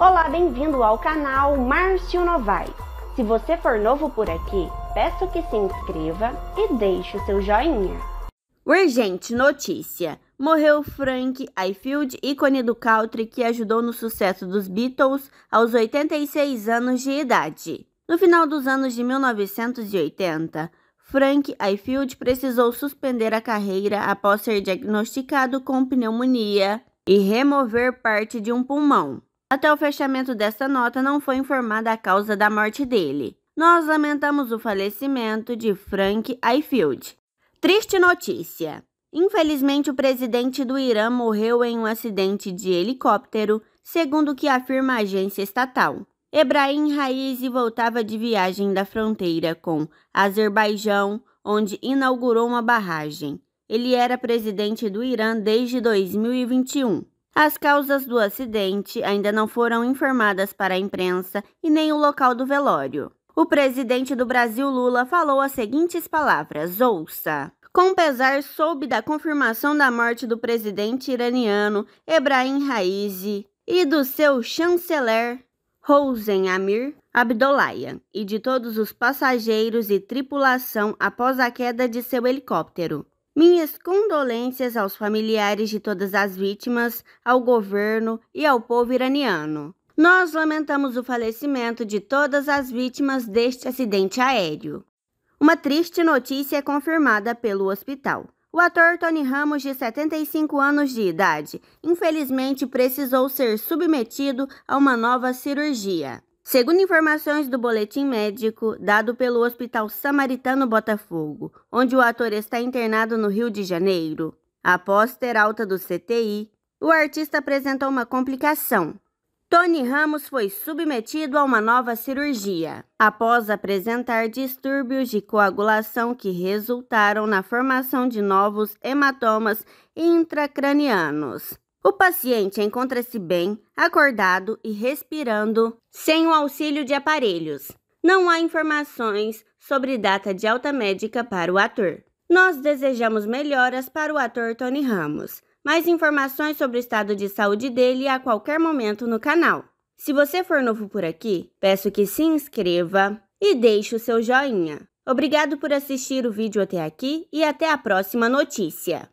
Olá, bem-vindo ao canal Márcio Novaes. Se você for novo por aqui, peço que se inscreva e deixe o seu joinha. Urgente notícia: morreu Frank Ifield, ícone do country que ajudou no sucesso dos Beatles aos 86 anos de idade. No final dos anos de 1980, Frank Ifield precisou suspender a carreira após ser diagnosticado com pneumonia e remover parte de um pulmão. Até o fechamento desta nota não foi informada a causa da morte dele. Nós lamentamos o falecimento de Frank Ifield. Triste notícia. Infelizmente, o presidente do Irã morreu em um acidente de helicóptero, segundo o que afirma a agência estatal. Ebrahim Raizi voltava de viagem da fronteira com Azerbaijão, onde inaugurou uma barragem. Ele era presidente do Irã desde 2021. As causas do acidente ainda não foram informadas para a imprensa e nem o local do velório. O presidente do Brasil, Lula, falou as seguintes palavras: ouça. Com pesar, soube da confirmação da morte do presidente iraniano Ebrahim Raisi e do seu chanceler Hossein Amir Abdollahian e de todos os passageiros e tripulação após a queda de seu helicóptero. Minhas condolências aos familiares de todas as vítimas, ao governo e ao povo iraniano. Nós lamentamos o falecimento de todas as vítimas deste acidente aéreo. Uma triste notícia é confirmada pelo hospital. O ator Tony Ramos, de 75 anos de idade, infelizmente precisou ser submetido a uma nova cirurgia. Segundo informações do boletim médico dado pelo Hospital Samaritano Botafogo, onde o ator está internado no Rio de Janeiro, após ter alta do CTI, o artista apresentou uma complicação. Tony Ramos foi submetido a uma nova cirurgia, após apresentar distúrbios de coagulação que resultaram na formação de novos hematomas intracranianos. O paciente encontra-se bem, acordado e respirando, sem o auxílio de aparelhos. Não há informações sobre data de alta médica para o ator. Nós desejamos melhoras para o ator Tony Ramos. Mais informações sobre o estado de saúde dele a qualquer momento no canal. Se você for novo por aqui, peço que se inscreva e deixe o seu joinha. Obrigado por assistir o vídeo até aqui e até a próxima notícia.